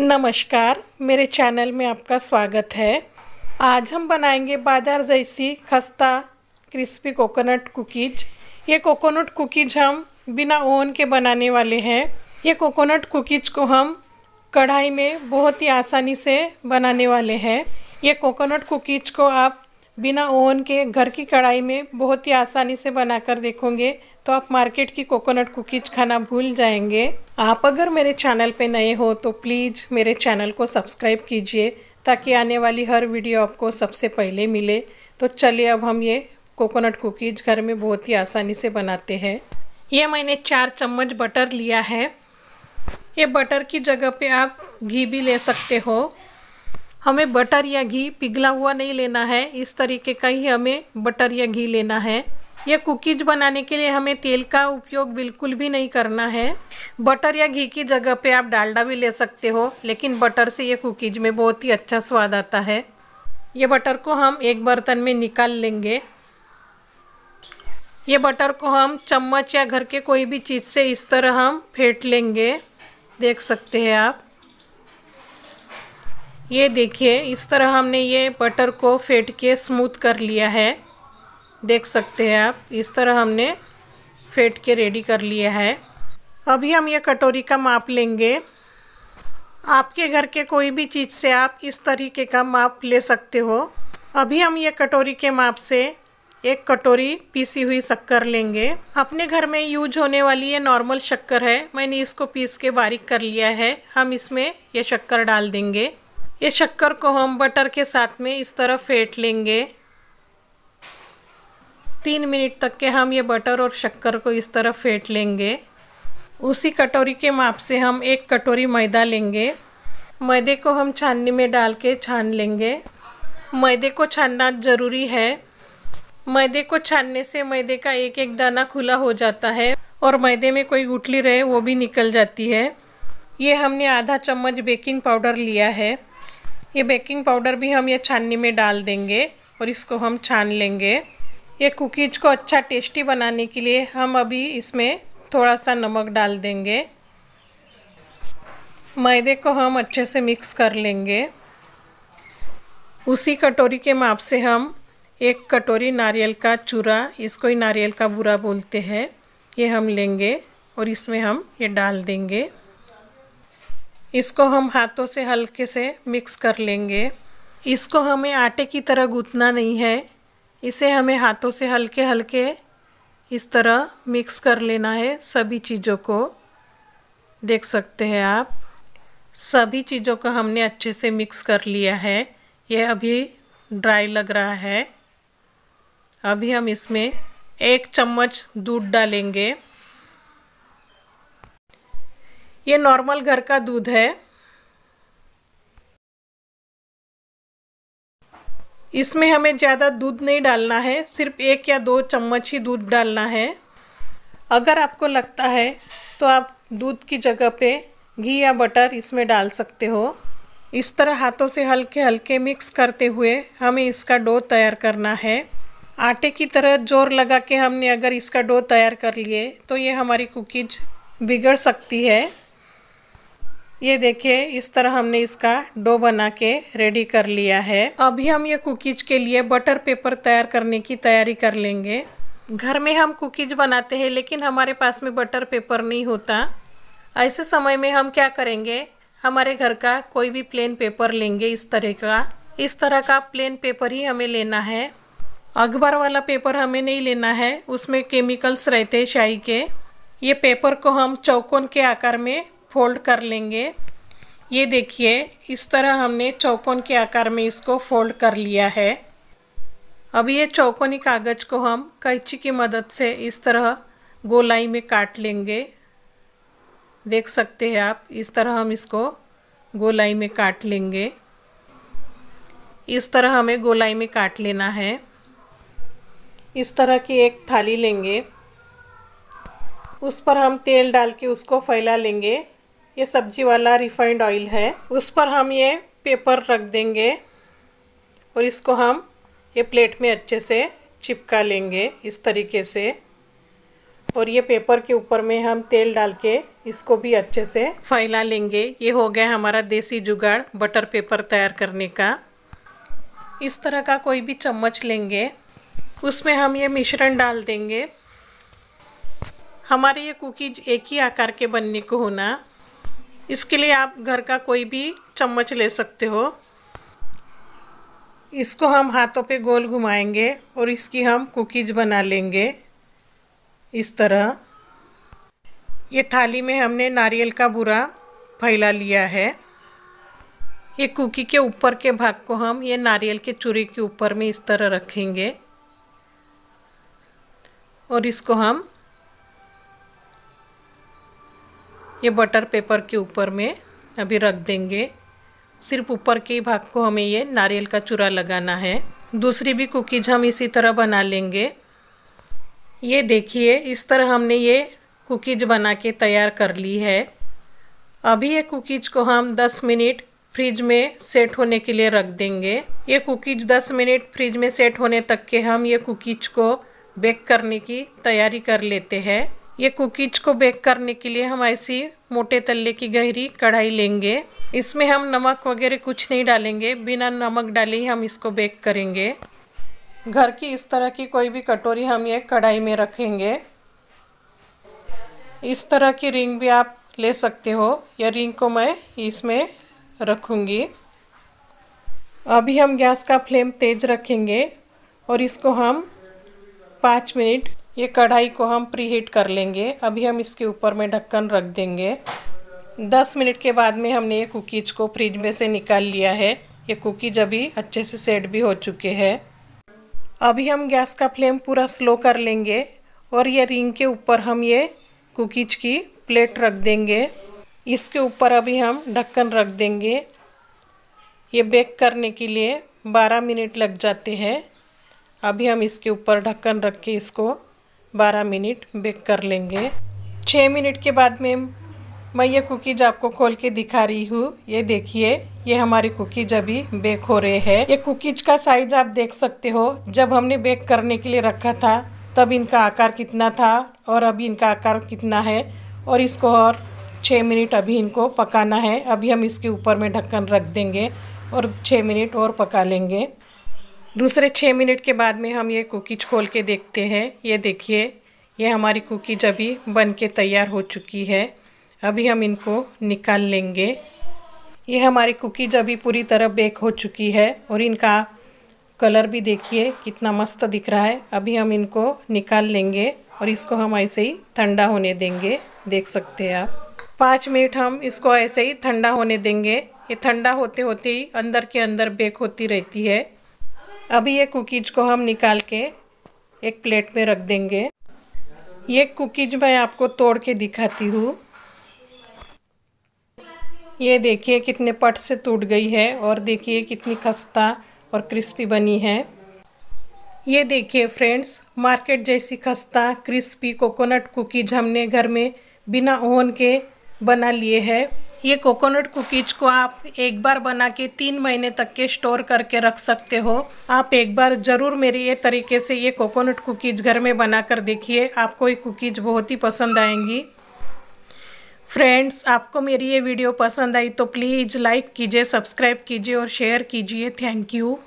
नमस्कार मेरे चैनल में आपका स्वागत है आज हम बनाएंगे बाजार जैसी खस्ता क्रिस्पी कोकोनट कुकीज ये कोकोनट कुकीज हम बिना ओवन के बनाने वाले हैं ये कोकोनट कुकीज को हम कढ़ाई में बहुत ही आसानी से बनाने वाले हैं ये कोकोनट कुकीज को आप बिना ओवन के घर की कढ़ाई में बहुत ही आसानी से बनाकर देखोगे तो आप मार्केट की कोकोनट कुकीज खाना भूल जाएंगे आप अगर मेरे चैनल पे नए हो तो प्लीज़ मेरे चैनल को सब्सक्राइब कीजिए ताकि आने वाली हर वीडियो आपको सबसे पहले मिले तो चलिए अब हम ये कोकोनट कुकीज घर में बहुत ही आसानी से बनाते हैं ये मैंने चार चम्मच बटर लिया है ये बटर की जगह पे आप घी भी ले सकते हो हमें बटर या घी पिघला हुआ नहीं लेना है इस तरीके का ही हमें बटर या घी लेना है ये कुकीज बनाने के लिए हमें तेल का उपयोग बिल्कुल भी नहीं करना है बटर या घी की जगह पे आप डालडा भी ले सकते हो लेकिन बटर से ये कुकीज में बहुत ही अच्छा स्वाद आता है ये बटर को हम एक बर्तन में निकाल लेंगे ये बटर को हम चम्मच या घर के कोई भी चीज़ से इस तरह हम फेंट लेंगे देख सकते हैं आप ये देखिए इस तरह हमने ये बटर को फेंट के स्मूथ कर लिया है देख सकते हैं आप इस तरह हमने फेंट के रेडी कर लिया है अभी हम यह कटोरी का माप लेंगे आपके घर के कोई भी चीज़ से आप इस तरीके का माप ले सकते हो अभी हम ये कटोरी के माप से एक कटोरी पीसी हुई शक्कर लेंगे अपने घर में यूज होने वाली ये नॉर्मल शक्कर है मैंने इसको पीस के बारीक कर लिया है हम इसमें ये शक्कर डाल देंगे ये शक्कर को हम बटर के साथ में इस तरह फेंट लेंगे तीन मिनट तक के हम ये बटर और शक्कर को इस तरह फेंट लेंगे उसी कटोरी के माप से हम एक कटोरी मैदा लेंगे मैदे को हम छाननी में डाल के छान लेंगे मैदे को छानना ज़रूरी है मैदे को छानने से मैदे का एक एक दाना खुला हो जाता है और मैदे में कोई गुटली रहे वो भी निकल जाती है ये हमने आधा चम्मच बेकिंग पाउडर लिया है ये बेकिंग पाउडर भी हम ये छाननी में डाल देंगे और इसको हम छान लेंगे ये कुकीज़ को अच्छा टेस्टी बनाने के लिए हम अभी इसमें थोड़ा सा नमक डाल देंगे मैदे को हम अच्छे से मिक्स कर लेंगे उसी कटोरी के माप से हम एक कटोरी नारियल का चूरा इसको ही नारियल का बुरा बोलते हैं ये हम लेंगे और इसमें हम ये डाल देंगे इसको हम हाथों से हल्के से मिक्स कर लेंगे इसको हमें आटे की तरह गूँथना नहीं है इसे हमें हाथों से हल्के हल्के इस तरह मिक्स कर लेना है सभी चीज़ों को देख सकते हैं आप सभी चीज़ों को हमने अच्छे से मिक्स कर लिया है यह अभी ड्राई लग रहा है अभी हम इसमें एक चम्मच दूध डालेंगे ये नॉर्मल घर का दूध है इसमें हमें ज़्यादा दूध नहीं डालना है सिर्फ एक या दो चम्मच ही दूध डालना है अगर आपको लगता है तो आप दूध की जगह पे घी या बटर इसमें डाल सकते हो इस तरह हाथों से हल्के हल्के मिक्स करते हुए हमें इसका डो तैयार करना है आटे की तरह जोर लगा के हमने अगर इसका डो तैयार कर लिए तो ये हमारी कुकीज बिगड़ सकती है ये देखिए इस तरह हमने इसका डो बना के रेडी कर लिया है अभी हम ये कुकीज के लिए बटर पेपर तैयार करने की तैयारी कर लेंगे घर में हम कुकीज बनाते हैं लेकिन हमारे पास में बटर पेपर नहीं होता ऐसे समय में हम क्या करेंगे हमारे घर का कोई भी प्लेन पेपर लेंगे इस तरह का इस तरह का प्लेन पेपर ही हमें लेना है अखबार वाला पेपर हमें नहीं लेना है उसमें केमिकल्स रहते हैं शाही के ये पेपर को हम चौकोन के आकार में फोल्ड कर लेंगे ये देखिए इस तरह हमने चौकोन के आकार में इसको फोल्ड कर लिया है अब ये चौकोनी कागज़ को हम कैची की मदद से इस तरह गोलाई में काट लेंगे देख सकते हैं आप इस तरह हम इसको गोलाई में काट लेंगे इस तरह हमें गोलाई में काट लेना है इस तरह की एक थाली लेंगे उस पर हम तेल डाल के उसको फैला लेंगे ये सब्जी वाला रिफाइंड ऑयल है उस पर हम ये पेपर रख देंगे और इसको हम ये प्लेट में अच्छे से चिपका लेंगे इस तरीके से और ये पेपर के ऊपर में हम तेल डाल के इसको भी अच्छे से फैला लेंगे ये हो गया हमारा देसी जुगाड़ बटर पेपर तैयार करने का इस तरह का कोई भी चम्मच लेंगे उसमें हम ये मिश्रण डाल देंगे हमारे ये कुकीज एक ही आकार के बनने को होना इसके लिए आप घर का कोई भी चम्मच ले सकते हो इसको हम हाथों पे गोल घुमाएंगे और इसकी हम कुकीज बना लेंगे इस तरह ये थाली में हमने नारियल का बुरा फैला लिया है ये कुकी के ऊपर के भाग को हम ये नारियल के चूरी के ऊपर में इस तरह रखेंगे और इसको हम ये बटर पेपर के ऊपर में अभी रख देंगे सिर्फ ऊपर के भाग को हमें ये नारियल का चूरा लगाना है दूसरी भी कुकीज हम इसी तरह बना लेंगे ये देखिए इस तरह हमने ये कुकीज बना के तैयार कर ली है अभी ये कुकीज को हम 10 मिनट फ्रिज में सेट होने के लिए रख देंगे ये कुकीज 10 मिनट फ्रिज में सेट होने तक के हम ये कुकीज को बेक करने की तैयारी कर लेते हैं ये कुकीज को बेक करने के लिए हम ऐसी मोटे तल्ले की गहरी कढ़ाई लेंगे इसमें हम नमक वगैरह कुछ नहीं डालेंगे बिना नमक डाले ही हम इसको बेक करेंगे घर की इस तरह की कोई भी कटोरी हम ये कढ़ाई में रखेंगे इस तरह की रिंग भी आप ले सकते हो या रिंग को मैं इसमें रखूँगी अभी हम गैस का फ्लेम तेज़ रखेंगे और इसको हम पाँच मिनट ये कढ़ाई को हम प्री हीट कर लेंगे अभी हम इसके ऊपर में ढक्कन रख देंगे दस मिनट के बाद में हमने ये कुकीज़ को फ्रिज में से निकाल लिया है ये कुकीज अभी अच्छे से सेट भी हो चुके हैं अभी हम गैस का फ्लेम पूरा स्लो कर लेंगे और ये रिंग के ऊपर हम ये कुकीज की प्लेट रख देंगे इसके ऊपर अभी हम ढक्कन रख देंगे ये बेक करने के लिए 12 मिनट लग जाते हैं अभी हम इसके ऊपर ढक्कन रख के इसको 12 मिनट बेक कर लेंगे 6 मिनट के बाद में मैं ये कुकीज आपको खोल के दिखा रही हूँ ये देखिए ये हमारी कुकीज अभी बेक हो रहे हैं ये कुकीज का साइज आप देख सकते हो जब हमने बेक करने के लिए रखा था तब इनका आकार कितना था और अभी इनका आकार कितना है और इसको और छः मिनट अभी इनको पकाना है अभी हम इसके ऊपर में ढक्कन रख देंगे और छः मिनट और पका लेंगे दूसरे छः मिनट के बाद में हम ये कुकीज खोल के देखते हैं ये देखिए ये हमारी कुकीज अभी बन के तैयार हो चुकी है अभी हम इनको निकाल लेंगे ये हमारी कुकीज अभी पूरी तरह बेक हो चुकी है और इनका कलर भी देखिए कितना मस्त दिख रहा है अभी हम इनको निकाल लेंगे और इसको हम ऐसे ही ठंडा होने देंगे देख सकते हैं आप पाँच मिनट हम इसको ऐसे ही ठंडा होने देंगे ये ठंडा होते होते ही अंदर के अंदर बेक होती रहती है अभी ये कुकीज़ को हम निकाल के एक प्लेट में रख देंगे ये कुकीज़ मैं आपको तोड़ के दिखाती हूँ ये देखिए कितने पट से टूट गई है और देखिए कितनी खस्ता और क्रिस्पी बनी है ये देखिए फ्रेंड्स मार्केट जैसी खस्ता क्रिस्पी कोकोनट कुकीज हमने घर में बिना ओवन के बना लिए है ये कोकोनट कुकीज को आप एक बार बना के तीन महीने तक के स्टोर करके रख सकते हो आप एक बार ज़रूर मेरी ये तरीके से ये कोकोनट कुकीज घर में बना कर देखिए आपको ये कुकीज बहुत ही पसंद आएंगी फ्रेंड्स आपको मेरी ये वीडियो पसंद आई तो प्लीज़ लाइक कीजिए सब्सक्राइब कीजिए और शेयर कीजिए थैंक यू